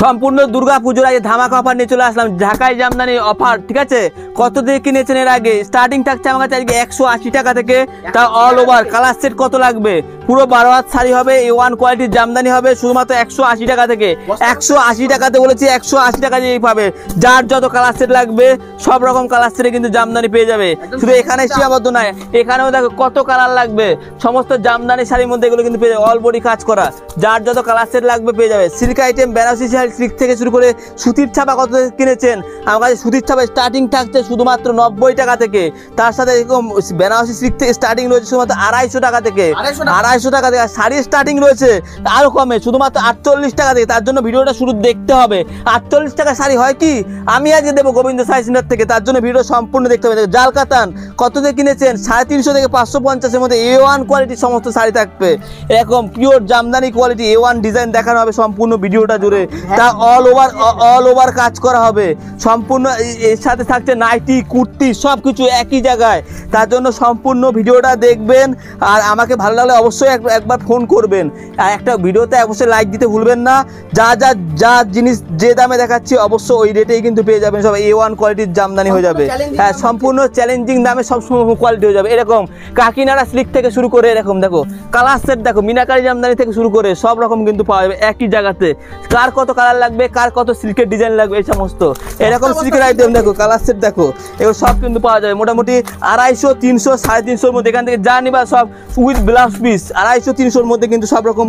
সম্পূর্ণ দুর্গা পুজোর আগে ধামাকা অফার নিয়ে চলে আসলাম ঢাকায় জামদানি অফার ঠিক আছে কত দিয়ে কিনেছেন এর আগে স্টার্টিং থাকছে আমার কাছে আজকে একশো টাকা থেকে তা অল ওভার কালার সেট কত লাগবে পুরো বারো হাত শাড়ি হবে এ ওয়ান কোয়ালিটির জামদানি হবে শুধুমাত্র একশো আশি টাকা থেকে একশো আশি টাকাতে বলেছি একশো আশি টাকা যেই পাবে যার যত কালার সেট লাগবে সব রকম কালার সেটে কিন্তু জামদানি পেয়ে যাবে শুধু এখানে সীমাবদ্ধ নয় এখানেও দেখো কত কালার লাগবে সমস্ত জামদানি শাড়ির মধ্যে এগুলো কিন্তু পেয়ে যাবে অল বডি কাজ করা যার যত কালার সেট লাগবে পেয়ে যাবে silk item Banarasi sari silk থেকে শুরু করে সুতির ছাপা কত কিনেছেন আমার কাছে সুতির ছাপা স্টার্টিং থাকছে শুধুমাত্র নব্বই টাকা থেকে তার সাথে এরকম বেনারসি সিল্ক থেকে স্টার্টিং রয়েছে শুধুমাত্র আড়াইশো টাকা থেকে আড়াই আড়াইশো টাকা থেকে শাড়ি স্টার্টিং রয়েছে আরও কমে শুধুমাত্র আটচল্লিশ টাকা থেকে তার জন্য ভিডিওটা শুরু দেখতে হবে আটচল্লিশ টাকা শাড়ি হয় কি আমি আজকে দেবো গোবিন্দ সাই সেন্টার থেকে তার জন্য ভিডিও সম্পূর্ণ দেখতে হবে জাল কাতান কত দিয়ে কিনেছেন সাড়ে তিনশো থেকে পাঁচশো পঞ্চাশের মধ্যে এ ওয়ান কোয়ালিটির সমস্ত শাড়ি থাকবে এরকম pure Jamdani quality A one design দেখানো হবে সম্পূর্ণ ভিডিওটা জুড়ে হ্যাঁ। তা অল ওভার অল ওভার কাজ করা হবে সম্পূর্ণ এর সাথে থাকছে নাইটি কুর্তি সব কিছু একই জায়গায় তার জন্য সম্পূর্ণ ভিডিওটা দেখবেন আর আমাকে ভালো লাগলে অবশ্যই অবশ্যই একবার ফোন করবেন আর একটা ভিডিওতে অবশ্যই লাইক দিতে ভুলবেন না যা যা যা জিনিস যে দামে দেখাচ্ছি অবশ্যই ওই রেটেই কিন্তু পেয়ে যাবেন সব এ ওয়ান কোয়ালিটির জামদানি হয়ে যাবে হ্যাঁ সম্পূর্ণ চ্যালেঞ্জিং দামে সব কোয়ালিটি হয়ে যাবে এরকম কাকিনাড়া স্লিক থেকে শুরু করে এরকম দেখো কালার সেট দেখো মিনাকারি জামদানি থেকে শুরু করে সব রকম কিন্তু পাওয়া যাবে একই জায়গাতে কার কত কালার লাগবে কার কত সিল্কের ডিজাইন লাগবে এই সমস্ত এরকম সিল্কের আইটেম দেখো কালার সেট দেখো এগুলো সব কিন্তু পাওয়া যাবে মোটামুটি আড়াইশো তিনশো সাড়ে তিনশোর মধ্যে এখান থেকে যা নিবা সব উইথ ব্লাউজ পিস আড়াইশো তিনশোর মধ্যে কিন্তু সব রকম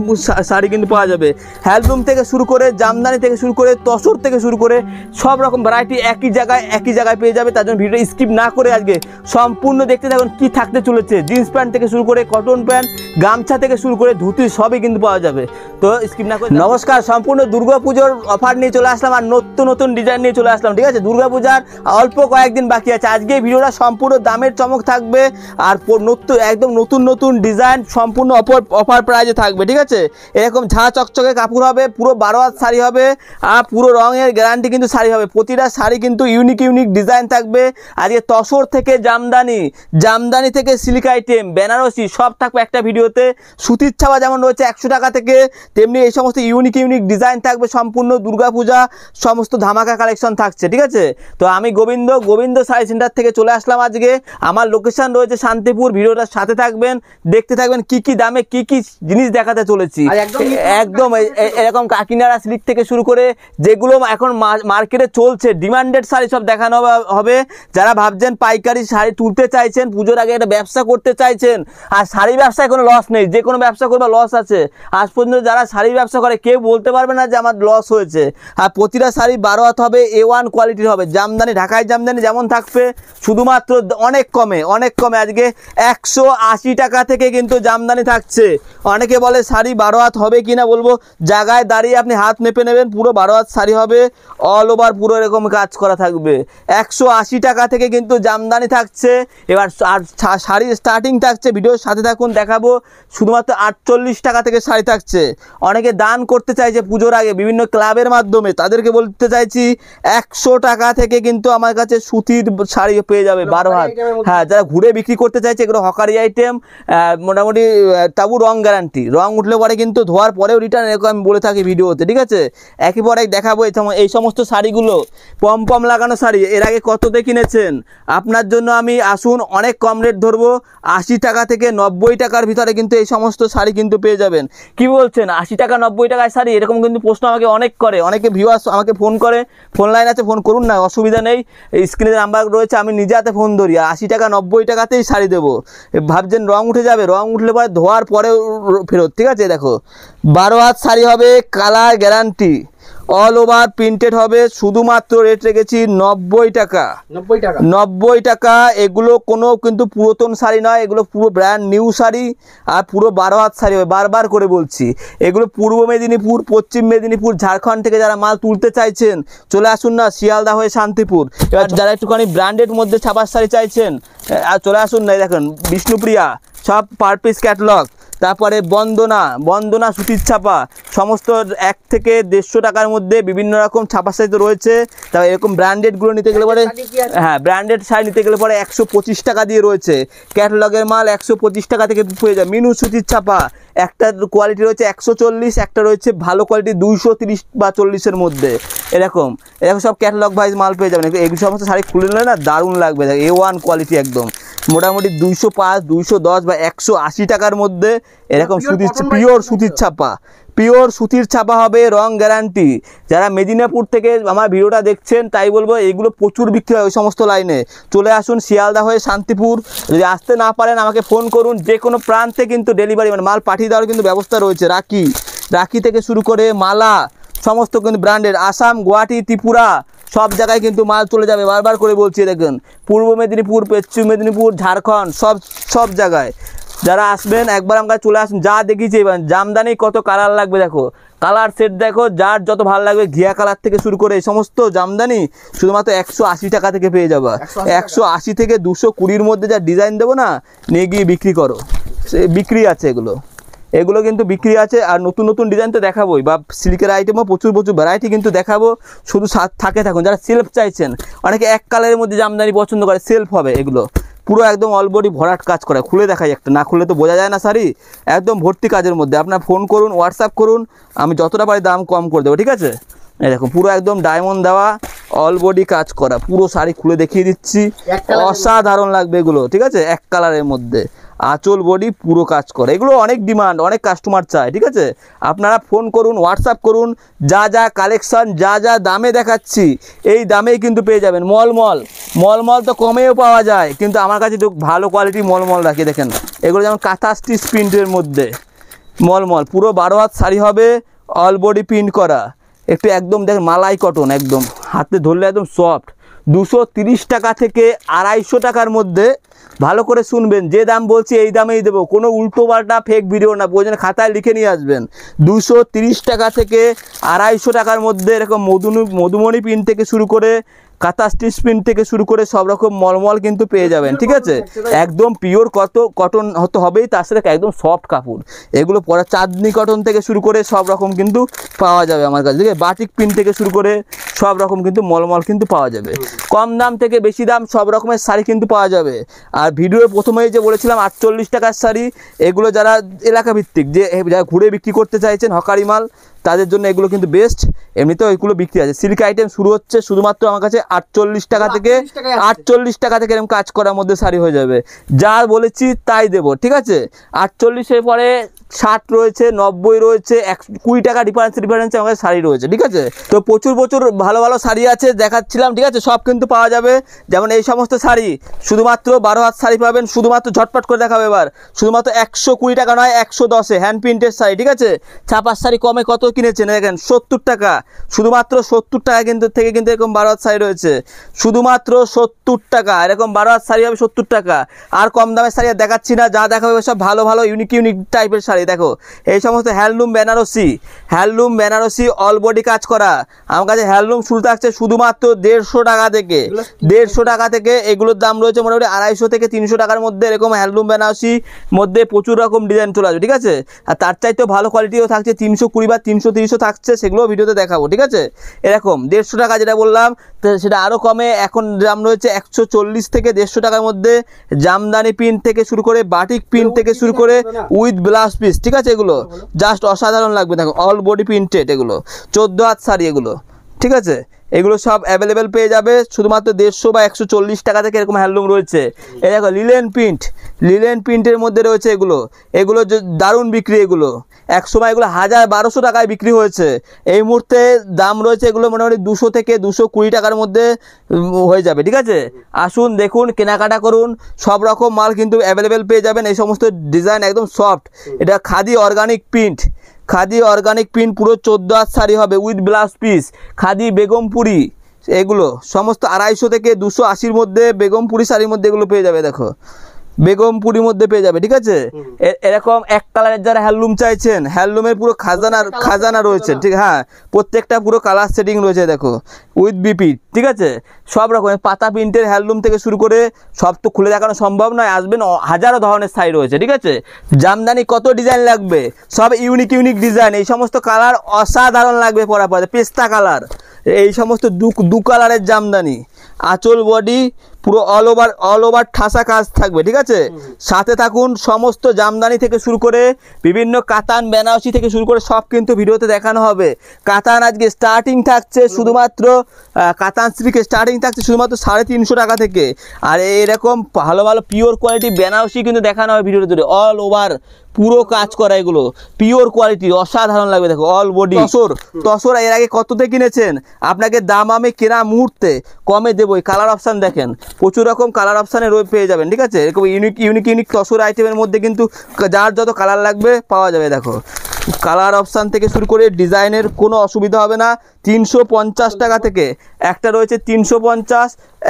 শাড়ি কিন্তু পাওয়া যাবে হ্যালবুম থেকে শুরু করে জামদানি থেকে শুরু করে তসর থেকে শুরু করে সব রকম ভ্যারাইটি একই জায়গায় একই জায়গায় পেয়ে যাবে তার জন্য ভিডিও স্কিপ না করে আজকে সম্পূর্ণ দেখতে থাকুন কি থাকতে চলেছে জিন্স প্যান্ট থেকে শুরু করে কটন প্যান্ট গামছা থেকে শুরু করে ধুতি সবই কিন্তু পাওয়া যাবে তো স্কিপ না করে নমস্কার সম্পূর্ণ দুর্গাপুজোর অফার নিয়ে চলে আসলাম আর নতুন নতুন ডিজাইন নিয়ে চলে আসলাম ঠিক আছে দুর্গাপূজার অল্প কয়েকদিন বাকি আছে আজকে ভিডিওটা সম্পূর্ণ দামের চমক থাকবে আর নতুন একদম নতুন নতুন ডিজাইন সম্পূর্ণ অফার অফার প্রাইজে থাকবে ঠিক আছে এরকম ঝাঁ চকচকে কাপড় হবে পুরো বারো হাত শাড়ি হবে আর পুরো রঙের গ্যারান্টি কিন্তু শাড়ি হবে প্রতিটা শাড়ি কিন্তু ইউনিক ইউনিক ডিজাইন থাকবে আজকে তসর থেকে জামদানি জামদানি থেকে সিল্ক আইটেম বেনারসি সব থাকবে একটা ভিডিওতে সুতির ছাপা যেমন রয়েছে একশো টাকা থেকে তেমনি এই সমস্ত ইউনিক ইউনিক ডিজাইন থাকবে সম্পূর্ণ দুর্গাপূজা সমস্ত ধামাকা কালেকশন থাকছে ঠিক আছে তো আমি গোবিন্দ গোবিন্দ শাড়ি সেন্টার থেকে চলে আসলাম আজকে আমার লোকেশান রয়েছে শান্তিপুর ভিডিওটার সাথে থাকবেন দেখতে থাকবেন কি কি দামে কি কি জিনিস দেখাতে চলেছি একদম এরকম কাকিনারা স্লিক থেকে শুরু করে যেগুলো এখন মার্কেটে চলছে ডিমান্ডেড শাড়ি সব দেখানো হবে যারা ভাবছেন পাইকারি শাড়ি তুলতে চাইছেন পুজোর আগে একটা ব্যবসা করতে চাইছেন আর শাড়ি ব্যবসায় কোনো লস নেই যে কোনো ব্যবসা করবে লস আছে আজ পর্যন্ত যারা শাড়ি ব্যবসা করে কেউ বলতে পারবে না যে আমার লস হয়েছে আর প্রতিটা শাড়ি বারো হাত হবে এ ওয়ান কোয়ালিটির হবে জামদানি ঢাকায় জামদানি যেমন থাকবে শুধুমাত্র অনেক কমে অনেক কমে আজকে একশো টাকা থেকে কিন্তু জামদানি থাকছে অনেকে বলে শাড়ি বারো হাত হবে কিনা বলবো জায়গায় দাঁড়িয়ে আপনি হাত মেপে নেবেন পুরো বারো হাত শাড়ি হবে অল ওভার পুরো এরকম কাজ করা থাকবে একশো আশি টাকা থেকে কিন্তু জামদানি থাকছে এবার শাড়ি স্টার্টিং থাকছে ভিডিওর সাথে থাকুন দেখাবো শুধুমাত্র আটচল্লিশ টাকা থেকে শাড়ি থাকছে অনেকে দান করতে চাইছে পুজোর আগে বিভিন্ন ক্লাবের মাধ্যমে তাদেরকে বলতে চাইছি একশো টাকা থেকে কিন্তু আমার কাছে সুতির শাড়ি পেয়ে যাবে বারো হাত হ্যাঁ যারা ঘুরে বিক্রি করতে চাইছে এগুলো হকারি আইটেম মোটামুটি তাবু রং গ্যারান্টি রং উঠলে পরে কিন্তু ধোয়ার পরেও রিটার্ন এরকম আমি বলে থাকি ভিডিওতে ঠিক আছে একই পর এক দেখাবো এই সমস্ত শাড়িগুলো পম পম লাগানো শাড়ি এর আগে কততে কিনেছেন আপনার জন্য আমি আসুন অনেক কম রেট ধরবো আশি টাকা থেকে নব্বই টাকার ভিতরে কিন্তু এই সমস্ত শাড়ি কিন্তু পেয়ে যাবেন কি বলছেন আশি টাকা নব্বই টাকায় শাড়ি এরকম কিন্তু প্রশ্ন আমাকে অনেক করে অনেকে ভিউয়ার্স আমাকে ফোন করে ফোন লাইন আছে ফোন করুন না অসুবিধা নেই স্ক্রিনে নাম্বার রয়েছে আমি নিজে হাতে ফোন ধরি আশি টাকা নব্বই টাকাতেই শাড়ি দেবো ভাবছেন রং উঠে যাবে রং উঠলে পরে ধোয়া হওয়ার পরেও ফেরত ঠিক আছে দেখো বারো হাত শাড়ি হবে colour guarantee all over printed হবে শুধুমাত্র রেট রেখেছি নব্বই টাকা নব্বই টাকা নব্বই টাকা এগুলো কোনো কিন্তু পুরাতন শাড়ি নয় এগুলো পুরো ব্র্যান্ড নিউ শাড়ি আর পুরো বারো হাত শাড়ি হবে বারবার করে বলছি এগুলো পূর্ব মেদিনীপুর পশ্চিম মেদিনীপুর ঝাড়খণ্ড থেকে যারা মাল তুলতে চাইছেন চলে আসুন না শিয়ালদা হয়ে শান্তিপুর এবার যারা একটুখানি ব্র্যান্ডেড মধ্যে ছাপার শাড়ি চাইছেন আর চলে আসুন না দেখেন বিষ্ণুপ্রিয়া সব পার পিস ক্যাটলগ তারপরে বন্দনা বন্দনা সুতির ছাপা সমস্ত এক থেকে দেড়শো টাকার মধ্যে বিভিন্ন রকম ছাপা সাইজ রয়েছে তারপর এরকম ব্র্যান্ডেডগুলো নিতে গেলে পরে হ্যাঁ ব্র্যান্ডেড শাড়ি নিতে গেলে পরে একশো টাকা দিয়ে রয়েছে ক্যাটালগের মাল একশো টাকা থেকে পেয়ে যায় মিনু সুতির ছাপা একটার কোয়ালিটি রয়েছে একশো চল্লিশ একটা রয়েছে ভালো কোয়ালিটি দুইশো তিরিশ বা চল্লিশের মধ্যে এরকম এরকম সব ক্যাটালগ ভাইজ মাল পেয়ে যাবেন এই সমস্ত শাড়ি খুলে নিলে না দারুণ লাগবে এ ওয়ান কোয়ালিটি একদম মোটামুটি দুইশো পাঁচ দুইশো দশ বা একশো আশি টাকার মধ্যে এরকম সুতির পিওর সুতির ছাপা পিওর সুতির ছাপা হবে রং গ্যারান্টি যারা মেদিনীপুর থেকে আমার ভিডিওটা দেখছেন তাই বলবো এগুলো প্রচুর বিক্রি হয় ওই সমস্ত লাইনে চলে আসুন শিয়ালদা হয়ে শান্তিপুর যদি আসতে না পারেন আমাকে ফোন করুন যে কোনো প্রান্তে কিন্তু ডেলিভারি মানে মাল পাঠিয়ে দেওয়ার কিন্তু ব্যবস্থা রয়েছে রাখি রাখি থেকে শুরু করে মালা সমস্ত কিন্তু ব্র্যান্ডের আসাম গুয়াহাটি ত্রিপুরা সব জায়গায় কিন্তু মাল চলে যাবে বারবার করে বলছি দেখুন পূর্ব মেদিনীপুর পশ্চিম মেদিনীপুর ঝাড়খণ্ড সব সব জায়গায় যারা আসবেন একবার আমরা চলে আসুন যা দেখিয়েছি এবার জামদানি কত কালার লাগবে দেখো কালার সেট দেখো যার যত ভালো লাগবে ঘিয়া কালার থেকে শুরু করে এই সমস্ত জামদানি শুধুমাত্র একশো আশি টাকা থেকে পেয়ে যাবো একশো আশি থেকে দুশো কুড়ির মধ্যে যা ডিজাইন দেবো না নিয়ে গিয়ে বিক্রি করো সে বিক্রি আছে এগুলো এগুলো কিন্তু বিক্রি আছে আর নতুন নতুন ডিজাইন তো দেখাবোই বা সিল্কের আইটেমও প্রচুর প্রচুর ভ্যারাইটি কিন্তু দেখাবো শুধু থাকে থাকুন যারা সেলফ চাইছেন অনেকে এক কালারের মধ্যে জামদানি পছন্দ করে সেলফ হবে এগুলো পুরো একদম অলবডি ভরাট কাজ করা খুলে দেখাই একটা না খুলে তো বোঝা যায় না শাড়ি একদম ভর্তি কাজের মধ্যে আপনার ফোন করুন হোয়াটসঅ্যাপ করুন আমি যতটা পারি দাম কম করে দেবো ঠিক আছে এই দেখো পুরো একদম ডায়মন্ড দেওয়া অল বডি কাজ করা পুরো শাড়ি খুলে দেখিয়ে দিচ্ছি অসাধারণ লাগবে এগুলো ঠিক আছে এক কালারের মধ্যে আঁচল বডি পুরো কাজ করে এগুলো অনেক ডিমান্ড অনেক কাস্টমার চায় ঠিক আছে আপনারা ফোন করুন হোয়াটসঅ্যাপ করুন যা যা কালেকশান যা যা দামে দেখাচ্ছি এই দামেই কিন্তু পেয়ে যাবেন মলমল মলমল তো কমেও পাওয়া যায় কিন্তু আমার কাছে তো ভালো কোয়ালিটি মলমল রাখি দেখেন এগুলো যেমন স্টিচ প্রিন্টের মধ্যে মলমল পুরো বারো হাত শাড়ি হবে অল বডি প্রিন্ট করা একটু একদম দেখেন মালাই কটন একদম হাতে ধরলে একদম সফট দুশো টাকা থেকে আড়াইশো টাকার মধ্যে ভালো করে শুনবেন যে দাম বলছি এই দামেই দেবো কোনো উল্টোপাল্টা ফেক ভিডিও না বোঝেন খাতায় লিখে নিয়ে আসবেন দুশো টাকা থেকে আড়াইশো টাকার মধ্যে এরকম মধু মধুমণি পিন থেকে শুরু করে কাতা স্টিচ পিন থেকে শুরু করে সব রকম মলমল কিন্তু পেয়ে যাবেন ঠিক আছে একদম পিওর কত কটন হতে হবেই তার সাথে একদম সফট কাপড় এগুলো পরা চাঁদনি কটন থেকে শুরু করে সব রকম কিন্তু পাওয়া যাবে আমার কাছে ঠিক বাটিক পিন থেকে শুরু করে সব রকম কিন্তু মলমল কিন্তু পাওয়া যাবে কম দাম থেকে বেশি দাম সব রকমের শাড়ি কিন্তু পাওয়া যাবে আর ভিডিওর প্রথমেই যে বলেছিলাম আটচল্লিশ টাকার শাড়ি এগুলো যারা এলাকা ভিত্তিক যে যারা ঘুরে বিক্রি করতে চাইছেন হকারি মাল তাদের জন্য এগুলো কিন্তু বেস্ট এমনিতেও এগুলো বিক্রি আছে সিল্ক আইটেম শুরু হচ্ছে শুধুমাত্র আমার কাছে আটচল্লিশ টাকা থেকে আটচল্লিশ টাকা থেকে এরকম কাজ করার মধ্যে শাড়ি হয়ে যাবে যা বলেছি তাই দেব ঠিক আছে আটচল্লিশের পরে ষাট রয়েছে নব্বই রয়েছে এক কুড়ি টাকা ডিফারেন্স ডিফারেন্সে আমাদের শাড়ি রয়েছে ঠিক আছে তো প্রচুর প্রচুর ভালো ভালো শাড়ি আছে দেখাচ্ছিলাম ঠিক আছে সব কিন্তু পাওয়া যাবে যেমন এই সমস্ত শাড়ি শুধুমাত্র বারো হাত শাড়ি পাবেন শুধুমাত্র ঝটপট করে দেখাবে এবার শুধুমাত্র একশো কুড়ি টাকা নয় একশো দশে হ্যান্ড প্রিন্টের শাড়ি ঠিক আছে ছাপার শাড়ি কমে কত কিনেছেন দেখেন সত্তর টাকা শুধুমাত্র সত্তর টাকা কিন্তু থেকে কিন্তু এরকম বারো হাত শাড়ি রয়েছে শুধুমাত্র সত্তর টাকা এরকম বারো হাত শাড়ি হবে সত্তর টাকা আর কম দামের শাড়ি দেখাচ্ছি না যা দেখাবে সব ভালো ভালো ইউনিক ইউনিক টাইপের শাড়ি এই দেখো এই সমস্ত handloom Banarasi handloom Banarasi all body কাজ করা আমার কাছে হ্যান্ডলুম শুরু থাকছে শুধুমাত্র দেড়শো টাকা থেকে দেড়শো টাকা থেকে এগুলোর দাম রয়েছে মোটামুটি আড়াইশো থেকে তিনশো টাকার মধ্যে এরকম হ্যান্ডলুম বেনারসি মধ্যে প্রচুর রকম ডিজাইন চলে আসবে ঠিক আছে আর তার চাইতেও ভালো কোয়ালিটিও থাকছে তিনশো কুড়ি বা তিনশো তিরিশও থাকছে সেগুলোও ভিডিওতে দেখাবো ঠিক আছে এরকম দেড়শো টাকা যেটা বললাম সেটা আরও কমে এখন দাম রয়েছে একশো চল্লিশ থেকে দেড়শো টাকার মধ্যে জামদানি পিন থেকে শুরু করে বাটিক পিন থেকে শুরু করে উইথ ব্লাউজ পিস পিস ঠিক আছে এগুলো জাস্ট অসাধারণ লাগবে দেখো অল বডি প্রিন্টেড এগুলো চোদ্দো হাত শাড়ি এগুলো ঠিক আছে এগুলো সব অ্যাভেলেবেল পেয়ে যাবে শুধুমাত্র দেড়শো বা একশো চল্লিশ টাকা থেকে এরকম হ্যান্ডলুম রয়েছে এ দেখো লিলেন প্রিন্ট লিলেন প্রিন্টের মধ্যে রয়েছে এগুলো এগুলো দারুণ বিক্রি এগুলো এক সময় এগুলো হাজার বারোশো টাকায় বিক্রি হয়েছে এই মুহূর্তে দাম রয়েছে এগুলো মোটামুটি দুশো থেকে দুশো কুড়ি টাকার মধ্যে হয়ে যাবে ঠিক আছে আসুন দেখুন কেনাকাটা করুন সব রকম মাল কিন্তু অ্যাভেলেবেল পেয়ে যাবেন এই সমস্ত ডিজাইন একদম সফট এটা khadi organic print khadi organic print পুরো চোদ্দো আর শাড়ি হবে with blouse piece khadi Begampuri এগুলো সমস্ত আড়াইশো থেকে দুশো আশির মধ্যে বেগমপুরি শাড়ির মধ্যে এগুলো পেয়ে যাবে দেখো বেগমপুরির মধ্যে পেয়ে যাবে ঠিক আছে এরকম এক কালারের যারা হ্যান্ডলুম চাইছেন হ্যান্ডলুমের পুরো খাজানার খাজানা রয়েছে ঠিক হ্যাঁ প্রত্যেকটা পুরো কালার সেটিং রয়েছে দেখো উইথ বিপি ঠিক আছে সব রকমের পাতা প্রিন্টের হ্যান্ডলুম থেকে শুরু করে সব তো খুলে দেখানো সম্ভব নয় আসবেন হাজারো ধরনের সাই রয়েছে ঠিক আছে জামদানি কত ডিজাইন লাগবে সব ইউনিক ইউনিক ডিজাইন এই সমস্ত কালার অসাধারণ লাগবে পরা পরে পেস্তা কালার এই সমস্ত দু দু কালারের জামদানি আঁচল বডি পুরো অল ওভার অল ওভার ঠাসা কাজ থাকবে ঠিক আছে সাথে থাকুন সমস্ত জামদানি থেকে শুরু করে বিভিন্ন কাতান বেনারসি থেকে শুরু করে সব কিন্তু ভিডিওতে দেখানো হবে কাতান আজকে স্টার্টিং থাকছে শুধুমাত্র কাতান স্ত্রীকে স্টার্টিং থাকছে শুধুমাত্র সাড়ে তিনশো টাকা থেকে আর এরকম ভালো ভালো পিওর কোয়ালিটি বেনারসি কিন্তু দেখানো হবে ভিডিওতে জুড়ে অল ওভার পুরো কাজ করা এগুলো পিওর কোয়ালিটি অসাধারণ লাগবে দেখো অল বডি তসর তসর এর আগে কততে কিনেছেন আপনাকে দাম আমি কেনা মুহূর্তে কমে দেবো কালার অপশান দেখেন প্রচুর রকম কালার অপশানে রয়ে পেয়ে যাবেন ঠিক আছে এরকম ইউনিক ইউনিক ইউনিক তসর আইটেমের মধ্যে কিন্তু যার যত কালার লাগবে পাওয়া যাবে দেখো কালার অপশান থেকে শুরু করে ডিজাইনের কোনো অসুবিধা হবে না তিনশো পঞ্চাশ টাকা থেকে একটা রয়েছে তিনশো পঞ্চাশ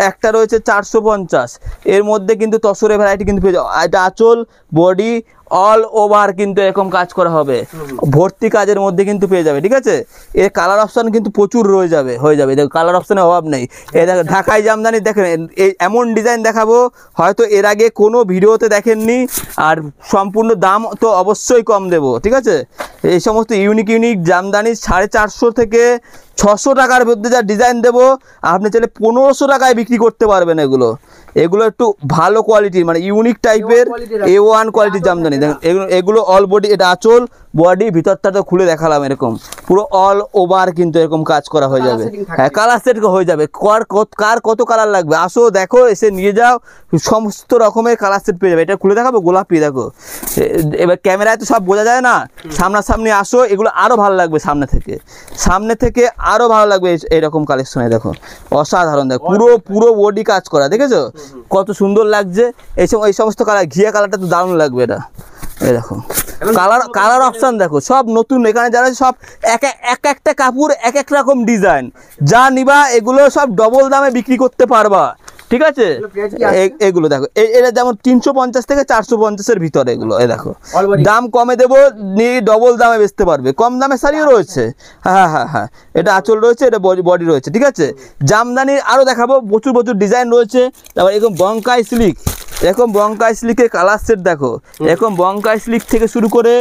একটা রয়েছে চারশো পঞ্চাশ এর মধ্যে কিন্তু তসরের ভ্যারাইটি কিন্তু পেয়ে যাও এটা আঁচল বডি অল ওভার কিন্তু এরকম কাজ করা হবে ভর্তি কাজের মধ্যে কিন্তু পেয়ে যাবে ঠিক আছে এর কালার অপশান কিন্তু প্রচুর রয়ে যাবে হয়ে যাবে দেখো কালার অপশানের অভাব নেই এ দেখো ঢাকায় জামদানি দেখেন এই এমন ডিজাইন দেখাবো হয়তো এর আগে কোনো ভিডিওতে দেখেননি আর সম্পূর্ণ দাম তো অবশ্যই কম দেব ঠিক আছে এই সমস্ত ইউনিক ইউনিক জামদানি সাড়ে চারশো থেকে ছশো টাকার মধ্যে যা ডিজাইন দেব আপনি চাইলে পনেরোশো টাকায় বিক্রি করতে পারবেন এগুলো এগুলো একটু ভালো কোয়ালিটির মানে ইউনিক টাইপের এ ওয়ান কোয়ালিটির জামদানি দেখেন এগুলো অল অলবডি এটা আচল বডি ভিতরটা তো খুলে দেখালাম এরকম পুরো অল ওভার কিন্তু এরকম কাজ করা হয়ে যাবে হ্যাঁ কালার সেট হয়ে যাবে কার কার কত কালার লাগবে আসো দেখো এসে নিয়ে যাও সমস্ত রকমের কালার সেট পেয়ে যাবে এটা খুলে দেখাবো গোলাপি দেখো এবার ক্যামেরায় তো সব বোঝা যায় না সামনাসামনি আসো এগুলো আরও ভালো লাগবে সামনে থেকে সামনে থেকে আরও ভালো লাগবে এরকম কালেকশনে দেখো অসাধারণ দেখো পুরো পুরো বডি কাজ করা দেখেছো কত সুন্দর লাগছে এই এই সমস্ত কালার ঘিয়া কালারটা তো দারুণ লাগবে এটা এই দেখো কালার কালার অপশান দেখো সব নতুন এখানে যারা সব এক এক একটা কাপড় এক এক রকম ডিজাইন যা নিবা এগুলো সব ডবল দামে বিক্রি করতে পারবা ঠিক আছে এগুলো দেখো এটা যেমন তিনশো পঞ্চাশ থেকে চারশো পঞ্চাশের ভিতরে এগুলো এ দেখো দাম কমে দেবো নিয়ে ডবল দামে বেচতে পারবে কম দামে শাড়িও রয়েছে হ্যাঁ হ্যাঁ হ্যাঁ, হ্যাঁ। এটা আঁচল রয়েছে এটা বডি রয়েছে ঠিক আছে জামদানির আরও দেখাবো প্রচুর প্রচুর ডিজাইন রয়েছে তারপর এরকম বঙ্কাই সিল্ক এখন বঙ্কা স্লিকের কালার সেট দেখো এখন বঙ্কা স্লিক থেকে শুরু করে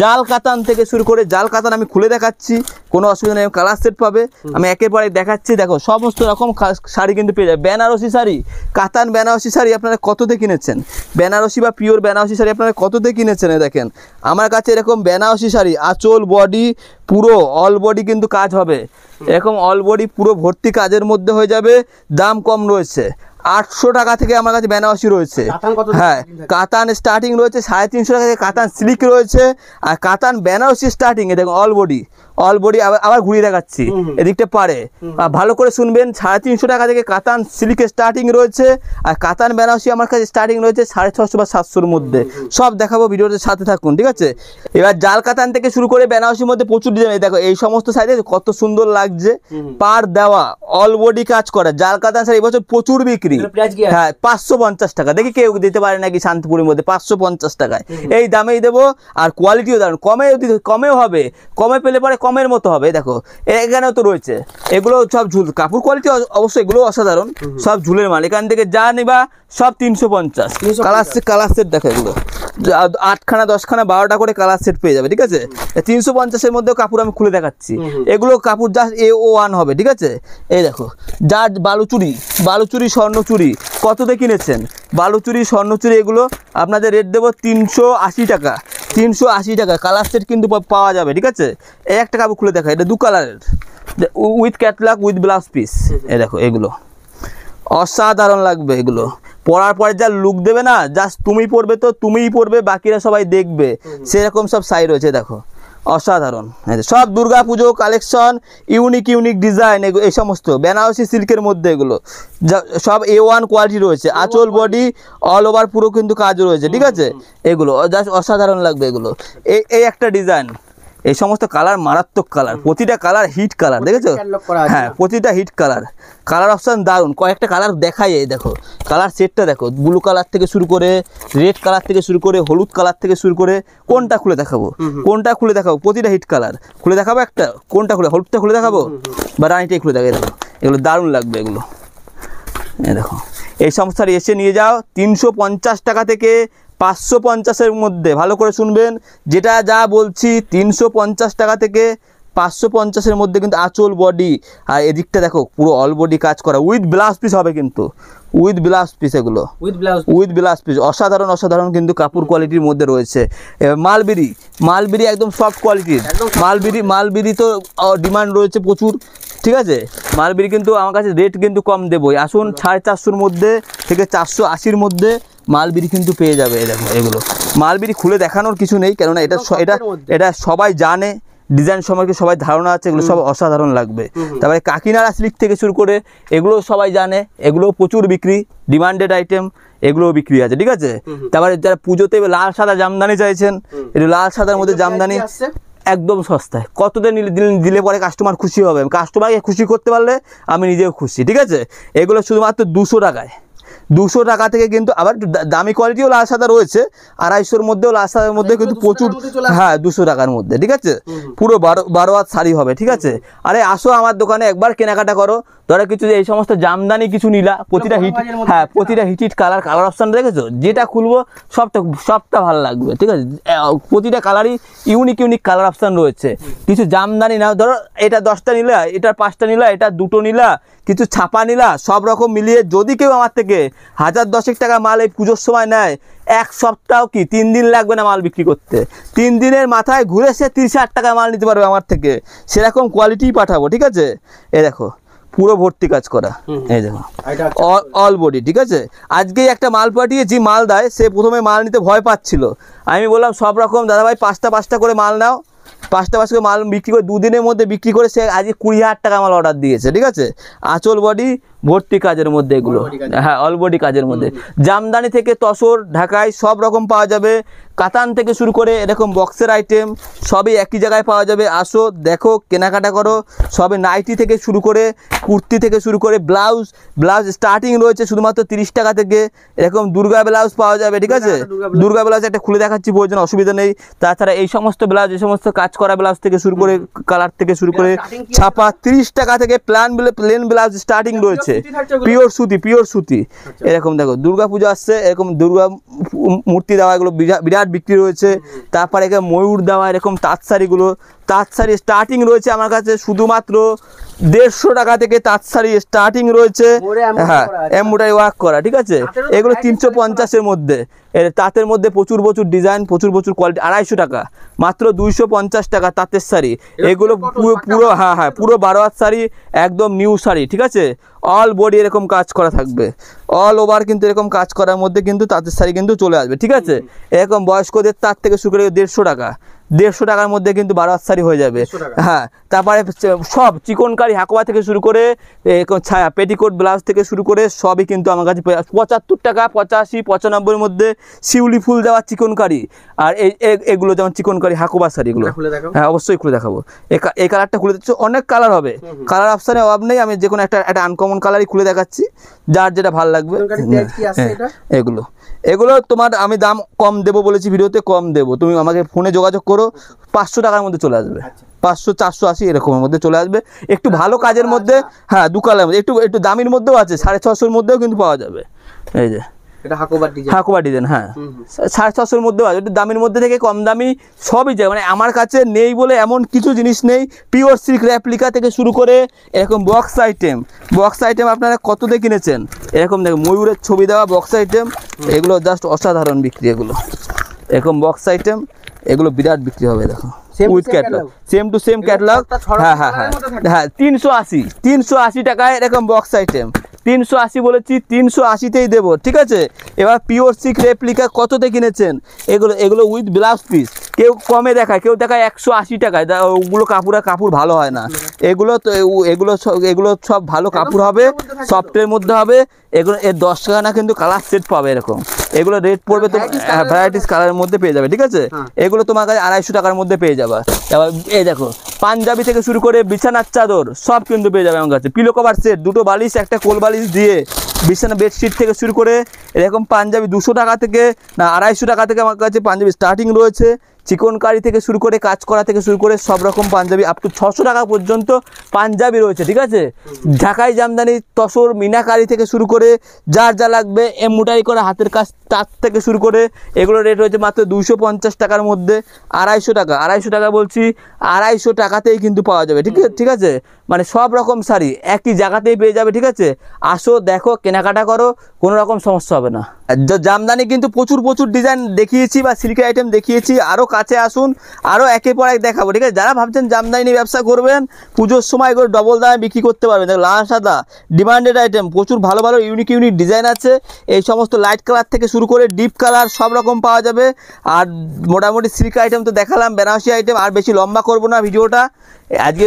জাল কাতান থেকে শুরু করে জাল কাতান আমি খুলে দেখাচ্ছি কোনো অসুবিধা নেই কালার সেট পাবে আমি একেবারে দেখাচ্ছি দেখো সমস্ত রকম শাড়ি কিন্তু পেয়ে যাবে বেনারসি শাড়ি কাতান বেনারসি শাড়ি আপনারা কততে কিনেছেন বেনারসি বা পিওর বেনারসি শাড়ি আপনারা কততে কিনেছেন দেখেন আমার কাছে এরকম বেনারসি শাড়ি আঁচল বডি পুরো অল বডি কিন্তু কাজ হবে এরকম অল বডি পুরো ভর্তি কাজের মধ্যে হয়ে যাবে দাম কম রয়েছে আটশো টাকা থেকে আমার কাছে বেনারসি রয়েছে হ্যাঁ কাতান স্টার্টিং রয়েছে সাড়ে তিনশো টাকা থেকে কাতান সিল্ক রয়েছে আর কাতান বেনারসি স্টার্টিং এ দেখুন অল বডি অল বডি আবার ঘুরিয়ে দেখাচ্ছি এদিকটা পারে ভালো করে শুনবেন সাড়ে তিনশো টাকা থেকে কাতান সিল্কের স্টার্টিং রয়েছে আর কাতান বেনারসি আমার কাছে স্টার্টিং রয়েছে সাড়ে ছশো বা সাতশোর মধ্যে সব দেখাবো ভিডিওতে সাথে থাকুন ঠিক আছে এবার জাল কাতান থেকে শুরু করে বেনারসির মধ্যে প্রচুর ডিজাইন দেখো এই সমস্ত সাইডে কত সুন্দর লাগছে পার দেওয়া অল বডি কাজ করা জাল কাতান স্যার এবছর প্রচুর বিক্রি হ্যাঁ পাঁচশো পঞ্চাশ টাকা দেখি কেউ দিতে পারে নাকি শান্তিপুরের মধ্যে পাঁচশো পঞ্চাশ টাকায় এই দামেই দেবো আর কোয়ালিটিও দারুন কমেও কমেও হবে কমে পেলে পরে কমের মতো হবে দেখো এখানেও তো রয়েছে এগুলো সব ঝুল কাপড় কোয়ালিটি অবশ্যই এগুলো অসাধারণ সব ঝুলের মাল এখান থেকে যা নিবা সব তিনশো পঞ্চাশ কালার সেট কালার সেট দেখো এগুলো আটখানা দশখানা বারোটা করে কালার সেট পেয়ে যাবে ঠিক আছে তিনশো পঞ্চাশের মধ্যেও কাপড় আমি খুলে দেখাচ্ছি এগুলো কাপড় যা এ ও ওয়ান হবে ঠিক আছে এই দেখো যা বালুচুরি বালুচুরি স্বর্ণচুরি কততে কিনেছেন বালুচুরি স্বর্ণচুরি এগুলো আপনাদের রেট দেবো তিনশো আশি টাকা তিনশো আশি টাকা কালার সেট কিন্তু পাওয়া যাবে ঠিক আছে এই একটা কাপড় খুলে দেখা এটা দু কালারের with catalogue with blouse piece এ দেখো এগুলো অসাধারণ লাগবে এগুলো পরার পরে যা লুক দেবে না জাস্ট তুমি পরবে তো তুমিই পরবে বাকিরা সবাই দেখবে সেরকম সব সাই রয়েছে দেখো অসাধারণ সব দুর্গা পুজো কালেকশন ইউনিক ইউনিক ডিজাইন এই সমস্ত বেনারসি সিল্কের মধ্যে এগুলো সব এ ওয়ান কোয়ালিটি রয়েছে আঁচল বডি অল ওভার পুরো কিন্তু কাজ রয়েছে ঠিক আছে এগুলো জাস্ট অসাধারণ লাগবে এগুলো এই একটা ডিজাইন এই সমস্ত কালার মারাত্মক কালার প্রতিটা কালার হিট কালার দেখেছো হ্যাঁ প্রতিটা হিট কালার কালার অপশান দারুণ কয়েকটা কালার দেখাই এই দেখো কালার সেটটা দেখো ব্লু কালার থেকে শুরু করে রেড কালার থেকে শুরু করে হলুদ কালার থেকে শুরু করে কোনটা খুলে দেখাবো কোনটা খুলে দেখাবো প্রতিটা হিট কালার খুলে দেখাবো একটা কোনটা খুলে হলুদটা খুলে দেখাবো বা রানিটাই খুলে দেখাবো দেখো এগুলো দারুণ লাগবে এগুলো দেখো এই সংস্থার এসে নিয়ে যাও তিনশো টাকা থেকে পাঁচশো পঞ্চাশের মধ্যে ভালো করে শুনবেন যেটা যা বলছি তিনশো পঞ্চাশ টাকা থেকে পাঁচশো পঞ্চাশের মধ্যে কিন্তু আঁচল বডি আর এদিকটা দেখো পুরো অল বডি কাজ করা উইথ ব্লাউজ পিস হবে কিন্তু উইথ ব্লাউজ পিস এগুলো উইথ ব্লাউজ পিস অসাধারণ অসাধারণ কিন্তু কাপড় কোয়ালিটির মধ্যে রয়েছে মালবিরি মালবিরি একদম সফট কোয়ালিটির মালবিরি মালবিরি তো ডিমান্ড রয়েছে প্রচুর ঠিক আছে মালবিরি কিন্তু আমার কাছে রেট কিন্তু কম দেবই আসুন সাড়ে চারশোর মধ্যে থেকে চারশো আশির মধ্যে মালবিড়ি কিন্তু পেয়ে যাবে এরকম এগুলো মালবিড়ি খুলে দেখানোর কিছু নেই কেননা এটা এটা এটা সবাই জানে ডিজাইন সম্পর্কে সবাই ধারণা আছে এগুলো সব অসাধারণ লাগবে তারপরে কাকিনাড়া স্লিক থেকে শুরু করে এগুলো সবাই জানে এগুলো প্রচুর বিক্রি ডিমান্ডেড আইটেম এগুলোও বিক্রি আছে ঠিক আছে তারপরে যারা পুজোতে লাল সাদা জামদানি চাইছেন এটা লাল সাদার মধ্যে জামদানি একদম সস্তায় কতদিন দিলে পরে কাস্টমার খুশি হবে কাস্টমারকে খুশি করতে পারলে আমি নিজেও খুশি ঠিক আছে এগুলো শুধুমাত্র দুশো টাকায় দুশো টাকা থেকে কিন্তু আবার দামি কোয়ালিটিও লাল সাদা রয়েছে আড়াইশোর মধ্যেও লাল সাদার মানে মধ্যে কিন্তু প্রচুর হ্যাঁ দুশো টাকার মধ্যে ঠিক আছে পুরো বারো বারো হাত শাড়ি হবে ঠিক আছে আরে আসো আমার দোকানে একবার কেনাকাটা করো ধরো কিছু এই সমস্ত জামদানি কিছু নিলা প্রতিটা হিট হ্যাঁ প্রতিটা hit hit colour colour option রেখেছো যেটা খুলবো সবটা সবটা ভালো লাগবে ঠিক আছে প্রতিটা কালারই ইউনিক ইউনিক কালার অপশান রয়েছে কিছু জামদানি নাও ধরো এটা দশটা নিলা এটা পাঁচটা নিলা এটা দুটো নিলা কিছু ছাপা নিলা সব রকম মিলিয়ে যদি কেউ আমার থেকে হাজার দশেক টাকা মাল এই পুজোর সময় নেয় এক সপ্তাহ কি তিন দিন লাগবে না মাল বিক্রি করতে তিন দিনের মাথায় ঘুরে সে তিরিশ হাজার টাকা মাল নিতে পারবে আমার থেকে সেরকম কোয়ালিটি পাঠাবো ঠিক আছে এ দেখো পুরো ভর্তি কাজ করা এই দেখো অল বডি ঠিক আছে আজকে একটা মাল পাঠিয়ে যে মাল দেয় সে প্রথমে মাল নিতে ভয় পাচ্ছিল আমি বললাম সব রকম দাদাভাই পাঁচটা পাঁচটা করে মাল নাও পাঁচটা পাঁচ করে মাল বিক্রি করে দুদিনের মধ্যে বিক্রি করে সে আজকে কুড়ি হাজার টাকা মাল অর্ডার দিয়েছে ঠিক আছে আঁচল বডি ভর্তি কাজের মধ্যে এগুলো হ্যাঁ অলবডি কাজের মধ্যে হ্যাঁ, জামদানি থেকে তসর ঢাকায় সব রকম পাওয়া যাবে কাতান থেকে শুরু করে এরকম বক্সের আইটেম সবই একই জায়গায় পাওয়া যাবে আসো দেখো কেনাকাটা করো সবে নাইটি থেকে শুরু করে কুর্তি থেকে শুরু করে ব্লাউজ ব্লাউজ স্টার্টিং রয়েছে শুধুমাত্র তিরিশ টাকা থেকে এরকম দুর্গা ব্লাউজ পাওয়া যাবে ঠিক আছে দুর্গা ব্লাউজ একটা খুলে দেখাচ্ছি প্রয়োজন অসুবিধা নেই তাছাড়া এই সমস্ত ব্লাউজ এই সমস্ত কাজ করা ব্লাউজ থেকে শুরু করে কালার থেকে শুরু করে ছাপা তিরিশ টাকা থেকে প্ল্যান প্লেন ব্লাউজ স্টার্টিং রয়েছে পিওর সুতি পিওর সুতি আচ্ছা। এরকম দেখো দুর্গা পুজো আসছে এরকম দুর্গা মূর্তি দেওয়া এগুলো বিরাট বিক্রি রয়েছে তারপরে ময়ূর দেওয়া এরকম তাঁত শাড়িগুলো তাঁত শাড়ি স্টার্টিং রয়েছে আমার কাছে শুধুমাত্র দেড়শো টাকা থেকে তাঁত শাড়ি স্টার্টিং রয়েছে হ্যাঁ এমবোটারি ওয়ার্ক করা ঠিক আছে এগুলো তিনশো পঞ্চাশের মধ্যে এর তাঁতের মধ্যে প্রচুর প্রচুর ডিজাইন প্রচুর প্রচুর কোয়ালিটি আড়াইশো টাকা মাত্র দুইশো পঞ্চাশ টাকা তাঁতের শাড়ি এগুলো পুরো পুরো হ্যাঁ হ্যাঁ পুরো বারো হাত শাড়ি একদম নিউ শাড়ি ঠিক আছে অল বডি এরকম কাজ করা থাকবে অল ওভার কিন্তু এরকম কাজ করার মধ্যে কিন্তু তাঁতের শাড়ি কিন্তু চলে আসবে ঠিক আছে এরকম বয়স্কদের তার থেকে শুরু করে দেড়শো টাকা দেড়শো টাকার মধ্যে কিন্তু বারো আসারি হয়ে যাবে হ্যাঁ তারপরে সব চিকনকারি হাকোয়া থেকে শুরু করে ছায়া পেটিকোট ব্লাউজ থেকে শুরু করে সবই কিন্তু আমার কাছে পঁচাত্তর টাকা পঁচাশি পঁচানব্বইয়ের মধ্যে শিউলি ফুল দেওয়া চিকনকারি আর এই এগুলো যেমন চিকনকারি হাকোবা শাড়িগুলো হ্যাঁ অবশ্যই খুলে দেখাবো এই কালারটা খুলে দিচ্ছে অনেক কালার হবে কালার অপশানে অভাব নেই আমি যে কোনো একটা একটা আনকমন কালারই খুলে দেখাচ্ছি যার যেটা ভালো লাগবে হ্যাঁ, এগুলো এগুলো তোমার আমি দাম কম দেবো বলেছি ভিডিওতে কম দেবো তুমি আমাকে ফোনে যোগাযোগ করো পাঁচশো টাকার মধ্যে চলে আসবে আচ্ছা। পাঁচশো চারশো আশি এরকমের মধ্যে চলে আসবে একটু ভালো কাজের মধ্যে হ্যাঁ দু মধ্যে একটু একটু দামির মধ্যেও আছে সাড়ে ছশোর মধ্যেও কিন্তু পাওয়া যাবে এই যে আপনারা কত হ্যাঁ সাড়ে ছশোর মধ্যেও আছে একটু মধ্যে থেকে কম দামি সবই যায় মানে আমার কাছে নেই বলে এমন কিছু জিনিস নেই পিওর সিল্ক থেকে শুরু করে এরকম বক্স আইটেম বক্স আইটেম আপনারা কিনেছেন এরকম দেখুন ময়ূরের ছবি দেওয়া বক্স আইটেম এগুলো জাস্ট অসাধারণ বিক্রি এগুলো এরকম বক্স আইটেম এগুলো বিরাট বিক্রি হবে দেখো with catalogue same to same catalogue হ্যাঁ হ্যাঁ হ্যাঁ হ্যাঁ তিনশো আশি তিনশো আশি টাকায় এরকম বক্স আইটেম তিনশো আশি বলেছি তিনশো আশিতেই দেবো ঠিক আছে এবার পিওর সিক রেপ্লিকা কততে কিনেছেন এগুলো এগুলো উইথ ব্লাউজ পিস কেউ কমে দেখায় কেউ দেখায় একশো আশি টাকায় ওগুলো কাপড় কাপড় ভালো হয় না এগুলো তো এগুলো এগুলো সব ভালো কাপড় হবে সফটের মধ্যে হবে এগুলো এর দশ টাকা না কিন্তু কালার সেট পাবে এরকম এগুলো রেট পড়বে তো ভ্যারাইটিস কালারের মধ্যে পেয়ে যাবে ঠিক আছে হ্যাঁ। এগুলো তোমার কাছে আড়াইশো টাকার মধ্যে পেয়ে যাবে এবার এই দেখো পাঞ্জাবি থেকে শুরু করে বিছানার চাদর সব কিন্তু পেয়ে যাবে আমার কাছে পিলো কভার সেট দুটো বালিশ একটা কোল বালিশ দিয়ে বিছানা বেডশিট থেকে শুরু করে এরকম পাঞ্জাবি দুশো টাকা থেকে না আড়াইশো টাকা থেকে আমার কাছে পাঞ্জাবি স্টার্টিং রয়েছে চিকনকারি থেকে শুরু করে কাজ করা থেকে শুরু করে সব রকম পাঞ্জাবি আপ টু ছশো টাকা পর্যন্ত পাঞ্জাবি রয়েছে ঠিক আছে ঢাকাই জামদানি তসর মিনাকারি থেকে শুরু করে যার যা লাগবে এমুটাই করে হাতের কাজ তার থেকে শুরু করে এগুলো রেট রয়েছে মাত্র দুশো পঞ্চাশ টাকার মধ্যে আড়াইশো টাকা আড়াইশো টাকা বলছি আড়াইশো টাকাতেই কিন্তু পাওয়া যাবে ঠিক ঠিক আছে মানে সব রকম শাড়ি একই জায়গাতেই পেয়ে যাবে ঠিক আছে আসো দেখো কেনাকাটা করো কোনো রকম সমস্যা হবে না জামদানি কিন্তু প্রচুর প্রচুর ডিজাইন দেখিয়েছি বা সিল্কের আইটেম দেখিয়েছি আরও কাছে আসুন আরও একের পর এক দেখাবো ঠিক আছে যারা ভাবছেন জামদানি ব্যবসা করবেন পুজোর সময় করে ডবল দামে বিক্রি করতে পারবেন লাল সাদা ডিমান্ডেড আইটেম প্রচুর ভালো ভালো ইউনিক ইউনিক ডিজাইন আছে এই সমস্ত লাইট কালার থেকে শুরু করে ডিপ কালার সব রকম পাওয়া যাবে আর মোটামুটি সিল্ক আইটেম তো দেখালাম বেনারসি আইটেম আর বেশি লম্বা করবো না ভিডিওটা আজকে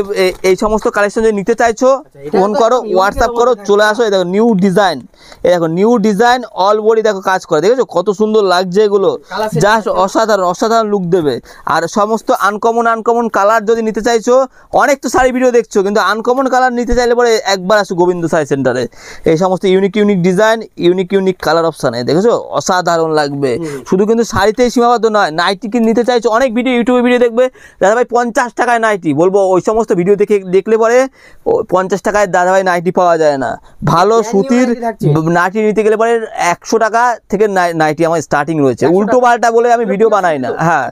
এই সমস্ত কালেকশন যদি নিতে চাইছো ফোন আচ্ছা, করো হোয়াটসঅ্যাপ করো চলে আসো এই দেখো নিউ ডিজাইন এই দেখো নিউ ডিজাইন অল বডি দেখো কাজ করে দেখেছো কত সুন্দর লাগছে এগুলো জাস্ট অসাধারণ অসাধারণ লুক দেবে আর সমস্ত আনকমন আনকমন কালার যদি নিতে চাইছো অনেক তো শাড়ি ভিডিও দেখছো কিন্তু আনকমন কালার নিতে চাইলে পরে একবার আসো গোবিন্দ শাড়ি সেন্টারে এই সমস্ত unique unique design unique unique colour অপশানে দেখেছো অসাধারণ লাগবে শুধু কিন্তু শাড়িতেই সীমাবদ্ধ নয় নাইটি কিন্তু নিতে চাইছো অনেক ভিডিও ইউটিউবে ভিডিও দেখবে দাদা ভাই পঞ্চাশ টাকায় নাইটি বলবো ওই সমস্ত ভিডিও দেখে দেখলে পরে পঞ্চাশ টাকায় দাদা ভাই নাইটি পাওয়া যায় না ভালো মানে সুতির নাইটি নিতে গেলে পরে একশো টাকা থেকে নাইটি আমার স্টার্টিং রয়েছে উল্টো পাল্টা বলে আমি ভিডিও বানাই না হ্যাঁ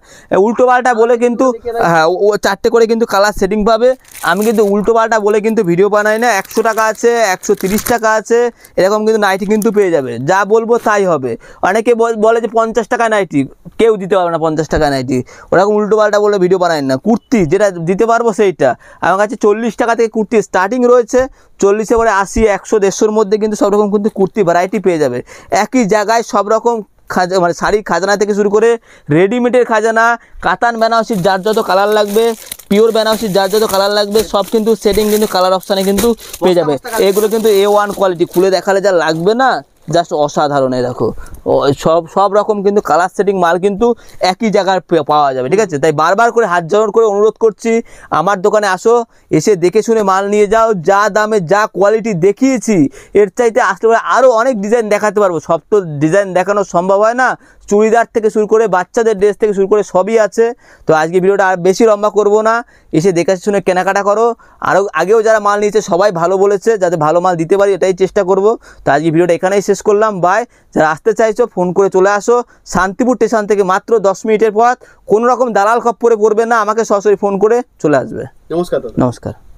উল্টো পাল্টা বলে কিন্তু হ্যাঁ ও চারটে করে কিন্তু কালার সেটিং পাবে আমি কিন্তু উল্টো পাল্টা বলে কিন্তু ভিডিও বানাই না একশো টাকা আছে একশো টাকা আছে এরকম কিন্তু নাইটি কিন্তু পেয়ে যাবে যা বলবো তাই হবে অনেকে বলে যে পঞ্চাশ টাকা নাইটি কেউ দিতে পারবে না পঞ্চাশ টাকা নাইটি ওরকম উল্টো পাল্টা বলে ভিডিও বানাই না কুর্তি যেটা দিতে পারবো সেইটা আমার কাছে চল্লিশ টাকা থেকে কুর্তি স্টার্টিং রয়েছে চল্লিশে পরে আশি একশো দেড়শোর মধ্যে কিন্তু সব রকম কিন্তু কুর্তি ভ্যারাইটি পেয়ে যাবে একই জায়গায় সব রকম খাজা মানে শাড়ির খাজানা থেকে শুরু করে রেডিমেডের খাজানা কাতান বেনারসির যার যত কালার লাগবে পিওর বেনারসির যার যত কালার লাগবে সব কিন্তু সেটিং কিন্তু কালার অপশানে কিন্তু পেয়ে যাবে এগুলো কিন্তু এ ওয়ান কোয়ালিটি খুলে দেখালে যা লাগবে না জাস্ট অসাধারণ এই দেখো সব সব রকম কিন্তু কালার সেটিং মাল কিন্তু একই জায়গার পাওয়া যাবে ঠিক আছে তাই বারবার করে হাত জড়ন করে অনুরোধ করছি আমার দোকানে আসো এসে দেখে শুনে মাল নিয়ে যাও যা দামে যা কোয়ালিটি দেখিয়েছি এর চাইতে আসলে আরও অনেক ডিজাইন দেখাতে পারবো সব তো ডিজাইন দেখানো সম্ভব হয় না চুড়িদার থেকে শুরু করে বাচ্চাদের ড্রেস থেকে শুরু করে সবই আছে তো আজকে ভিডিওটা আর বেশি লম্বা করব না এসে দেখে শুনে কেনাকাটা করো আরও আগেও যারা মাল নিয়েছে সবাই ভালো বলেছে যাতে ভালো মাল দিতে পারি এটাই চেষ্টা করব তো আজকে ভিডিওটা এখানেই শেষ করলাম বাই যারা আসতে চাইছো ফোন করে চলে আসো শান্তিপুর স্টেশন থেকে মাত্র দশ মিনিটের পর কোনো রকম দালাল খপ্পরে পড়বে না আমাকে সরাসরি ফোন করে চলে আসবে নমস্কার নমস্কার